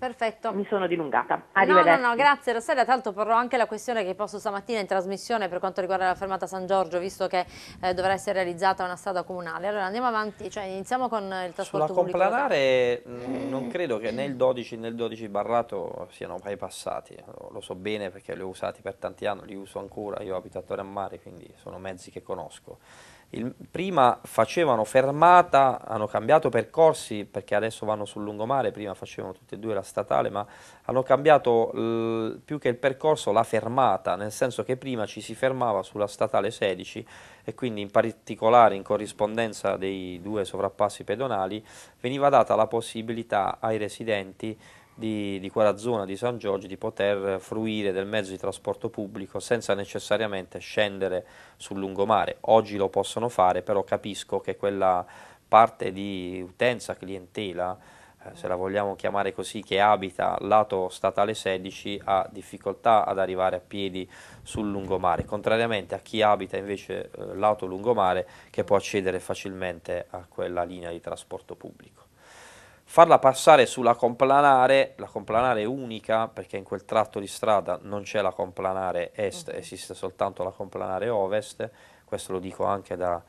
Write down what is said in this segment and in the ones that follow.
Perfetto. Mi sono dilungata. Arrivederci. No, no, no, grazie Rossella. Tanto porrò anche la questione che posto stamattina in trasmissione per quanto riguarda la fermata San Giorgio, visto che eh, dovrà essere realizzata una strada comunale. Allora andiamo avanti, cioè iniziamo con il trasporto Sulla pubblico. Sulla complanare mm, non credo che né il 12 né il 12 barrato siano mai passati. Lo so bene perché li ho usati per tanti anni, li uso ancora. Io abito a Torre a Mare, quindi sono mezzi che conosco. Il, prima facevano fermata, hanno cambiato percorsi perché adesso vanno sul lungomare, prima facevano tutti e due la statale, ma hanno cambiato l, più che il percorso la fermata, nel senso che prima ci si fermava sulla statale 16 e quindi in particolare in corrispondenza dei due sovrappassi pedonali veniva data la possibilità ai residenti di, di quella zona di San Giorgio di poter fruire del mezzo di trasporto pubblico senza necessariamente scendere sul lungomare. Oggi lo possono fare, però capisco che quella parte di utenza, clientela, eh, se la vogliamo chiamare così, che abita lato statale 16 ha difficoltà ad arrivare a piedi sul lungomare, contrariamente a chi abita invece eh, lato lungomare che può accedere facilmente a quella linea di trasporto pubblico farla passare sulla complanare, la complanare unica, perché in quel tratto di strada non c'è la complanare est, esiste soltanto la complanare ovest, questo lo dico anche da,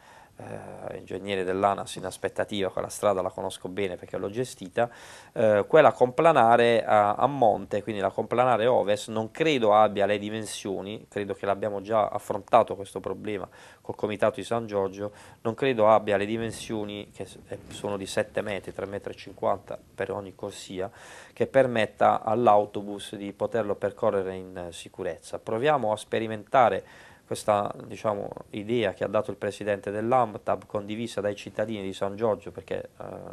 eh, ingegnere dell'ANAS in aspettativa, quella strada la conosco bene perché l'ho gestita, eh, quella complanare a, a, monte, quindi la complanare ovest, non credo abbia le dimensioni, credo che l'abbiamo già affrontato questo problema col comitato di San Giorgio, non credo abbia le dimensioni che eh, sono di 7 metri, 3,50 metri per ogni corsia, che permetta all'autobus di poterlo percorrere in eh, sicurezza. Proviamo a sperimentare questa diciamo, idea che ha dato il presidente dell'AMTAB, condivisa dai cittadini di San Giorgio, perché eh,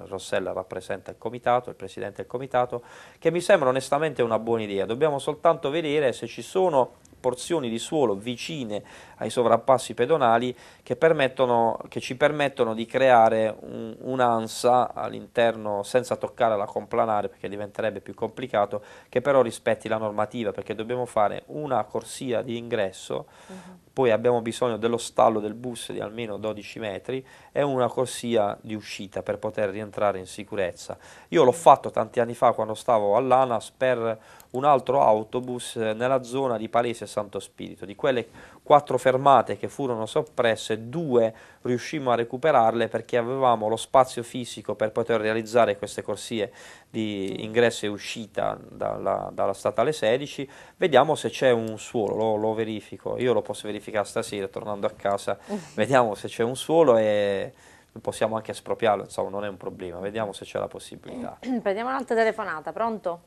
Rossella rappresenta il comitato, il presidente del comitato, che mi sembra onestamente una buona idea. Dobbiamo soltanto vedere se ci sono porzioni di suolo vicine ai sovrappassi pedonali che, che ci permettono di creare un'ansa all'interno senza toccare la complanare perché diventerebbe più complicato, che però rispetti la normativa perché dobbiamo fare una corsia di ingresso. Uh mhm. -huh poi abbiamo bisogno dello stallo del bus di almeno 12 metri e una corsia di uscita per poter rientrare in sicurezza. Io l'ho fatto tanti anni fa quando stavo all'ANAS per un altro autobus nella zona di Palese Santo Spirito. Di quelle quattro fermate che furono soppresse, due riuscimmo a recuperarle perché avevamo lo spazio fisico per poter realizzare queste corsie di ingresso e uscita dalla, dalla statale 16. Vediamo se c'è un suolo, lo, lo verifico, io lo posso verificare significa stasera tornando a casa mm. vediamo se c'è un suolo e possiamo anche espropriarlo, insomma non è un problema, vediamo se c'è la possibilità. Mm. Prendiamo un'altra telefonata, pronto?